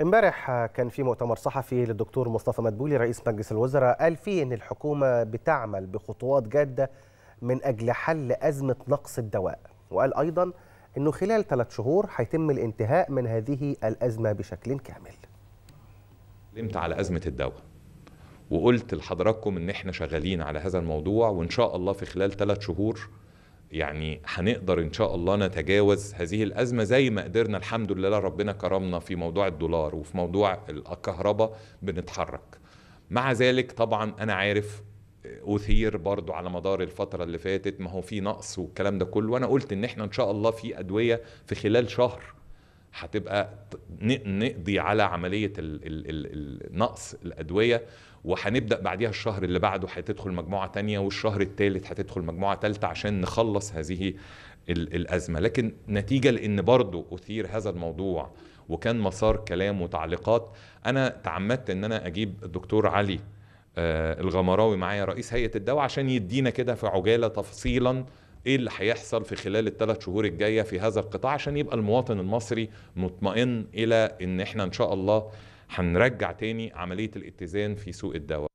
امبارح كان في مؤتمر صحفي للدكتور مصطفى مدبولي رئيس مجلس الوزراء قال فيه ان الحكومه بتعمل بخطوات جاده من اجل حل ازمه نقص الدواء وقال ايضا انه خلال ثلاث شهور هيتم الانتهاء من هذه الازمه بشكل كامل. اتكلمت على ازمه الدواء وقلت لحضراتكم ان احنا شغالين على هذا الموضوع وان شاء الله في خلال ثلاث شهور يعني هنقدر ان شاء الله نتجاوز هذه الازمه زي ما قدرنا الحمد لله ربنا كرمنا في موضوع الدولار وفي موضوع الكهرباء بنتحرك مع ذلك طبعا انا عارف آه، اثير برضو على مدار الفتره اللي فاتت ما هو في نقص والكلام ده كله وانا قلت ان احنا ان شاء الله في ادويه في خلال شهر هتبقى نقضي على عمليه نقص الادويه وهنبدا بعديها الشهر اللي بعده هتدخل مجموعه تانية والشهر الثالث هتدخل مجموعه ثالثه عشان نخلص هذه الازمه لكن نتيجه لان برضه اثير هذا الموضوع وكان مسار كلام وتعليقات انا تعمدت ان انا اجيب الدكتور علي آه، الغمراوي معايا رئيس هيئه الدواء عشان يدينا كده في عجاله تفصيلا ايه اللي هيحصل في خلال الثلاث شهور الجايه في هذا القطاع عشان يبقى المواطن المصري مطمئن الى ان احنا ان شاء الله هنرجع تاني عمليه الاتزان في سوق الدواء